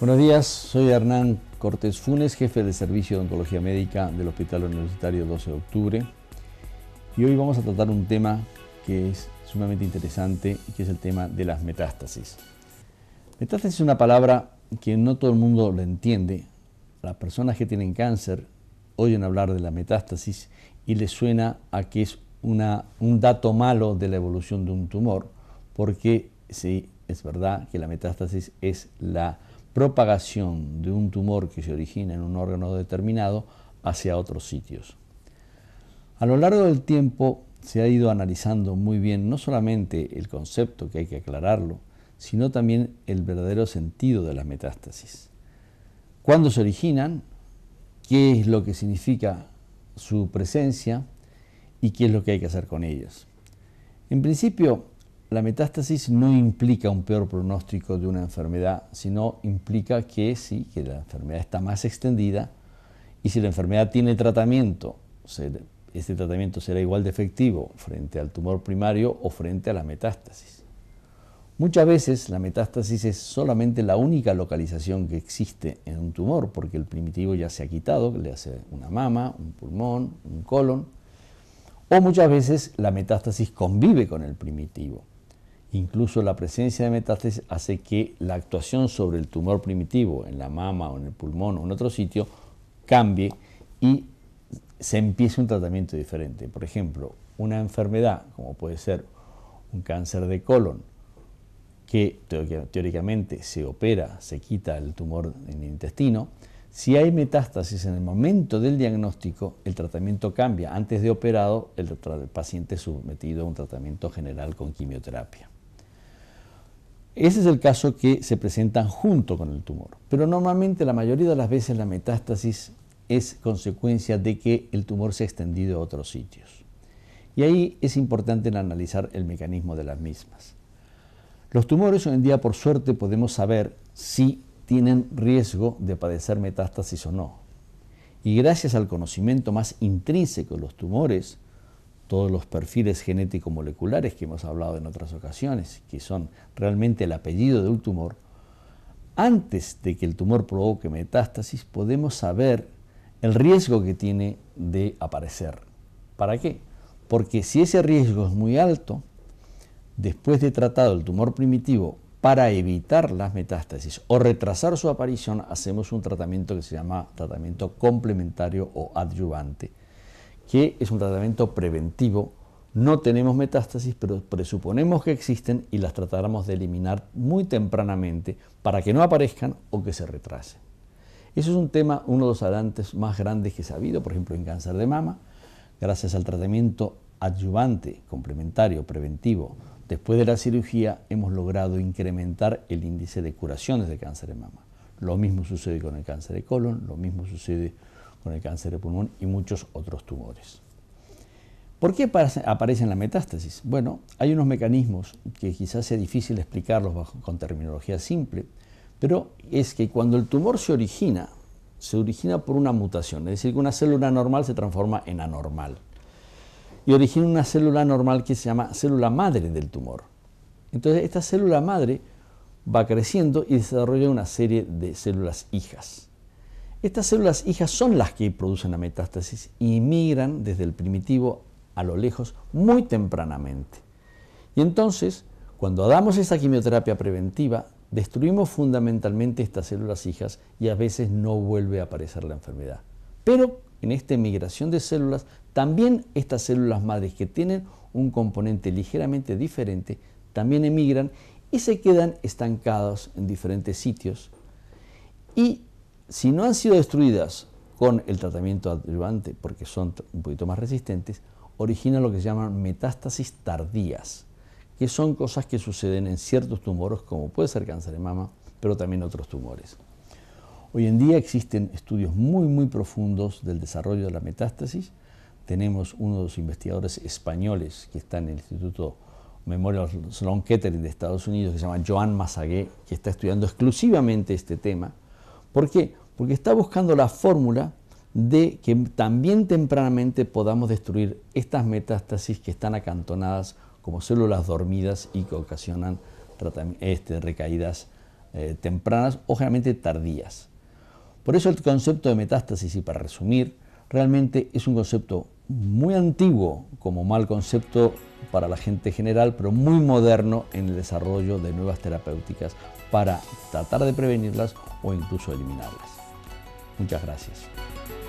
Buenos días, soy Hernán Cortés Funes, jefe de servicio de Oncología médica del Hospital Universitario 12 de Octubre. Y hoy vamos a tratar un tema que es sumamente interesante y que es el tema de las metástasis. Metástasis es una palabra que no todo el mundo lo entiende. Las personas que tienen cáncer oyen hablar de la metástasis y les suena a que es un dato malo de la evolución de un tumor, porque sí, es verdad que la metástasis es la propagación de un tumor que se origina en un órgano determinado hacia otros sitios. A lo largo del tiempo se ha ido analizando muy bien no solamente el concepto, que hay que aclararlo, sino también el verdadero sentido de las metástasis. ¿Cuándo se originan? ¿Qué es lo que significa su presencia? ¿Y qué es lo que hay que hacer con ellos? En principio, la metástasis no implica un peor pronóstico de una enfermedad, sino implica que sí, que la enfermedad está más extendida y si la enfermedad tiene tratamiento, ese tratamiento será igual de efectivo frente al tumor primario o frente a la metástasis. Muchas veces la metástasis es solamente la única localización que existe en un tumor, porque el primitivo ya se ha quitado, le hace una mama, un pulmón, un colon, o muchas veces la metástasis convive con el primitivo. Incluso la presencia de metástasis hace que la actuación sobre el tumor primitivo, en la mama o en el pulmón o en otro sitio, cambie y se empiece un tratamiento diferente. Por ejemplo, una enfermedad, como puede ser un cáncer de colon, que teóricamente se opera, se quita el tumor en el intestino, si hay metástasis en el momento del diagnóstico, el tratamiento cambia. Antes de operado, el, paciente es sometido a un tratamiento general con quimioterapia. Ese es el caso que se presentan junto con el tumor. Pero normalmente la mayoría de las veces la metástasis es consecuencia de que el tumor se ha extendido a otros sitios. Y ahí es importante analizar el mecanismo de las mismas. Los tumores hoy en día, por suerte, podemos saber si tienen riesgo de padecer metástasis o no. Y gracias al conocimiento más intrínseco de los tumores, todos los perfiles genético-moleculares que hemos hablado en otras ocasiones, que son realmente el apellido de un tumor, antes de que el tumor provoque metástasis, podemos saber el riesgo que tiene de aparecer. ¿Para qué? Porque si ese riesgo es muy alto, después de tratado el tumor primitivo para evitar las metástasis o retrasar su aparición, hacemos un tratamiento que se llama tratamiento complementario o adyuvante, que es un tratamiento preventivo. No tenemos metástasis, pero presuponemos que existen y las tratáramos de eliminar muy tempranamente para que no aparezcan o que se retrasen. Eso es un tema, uno de los adelantes más grandes que se ha habido, por ejemplo, en cáncer de mama, gracias al tratamiento adyuvante, complementario, preventivo Después de la cirugía hemos logrado incrementar el índice de curaciones de cáncer de mama. Lo mismo sucede con el cáncer de colon, lo mismo sucede con el cáncer de pulmón y muchos otros tumores. ¿Por qué en la metástasis? Bueno, hay unos mecanismos que quizás sea difícil explicarlos con terminología simple, pero es que cuando el tumor se origina, se origina por una mutación, es decir, que una célula normal se transforma en anormal y origina una célula normal que se llama célula madre del tumor. Entonces esta célula madre va creciendo y desarrolla una serie de células hijas. Estas células hijas son las que producen la metástasis y migran desde el primitivo a lo lejos muy tempranamente. Y entonces, cuando damos esta quimioterapia preventiva, destruimos fundamentalmente estas células hijas y a veces no vuelve a aparecer la enfermedad. Pero en esta migración de células también estas células madres que tienen un componente ligeramente diferente también emigran y se quedan estancados en diferentes sitios. Y si no han sido destruidas con el tratamiento adyuvante, porque son un poquito más resistentes, originan lo que se llaman metástasis tardías, que son cosas que suceden en ciertos tumores, como puede ser cáncer de mama, pero también otros tumores. Hoy en día existen estudios muy, muy profundos del desarrollo de la metástasis. Tenemos uno de los investigadores españoles que está en el Instituto Memorial Sloan Kettering de Estados Unidos, que se llama Joan Massagué, que está estudiando exclusivamente este tema. ¿Por qué? Porque está buscando la fórmula de que también tempranamente podamos destruir estas metástasis que están acantonadas como células dormidas y que ocasionan este, recaídas eh, tempranas o generalmente tardías. Por eso el concepto de metástasis, y para resumir, realmente es un concepto muy antiguo como mal concepto para la gente general, pero muy moderno en el desarrollo de nuevas terapéuticas para tratar de prevenirlas o incluso eliminarlas. Muchas gracias.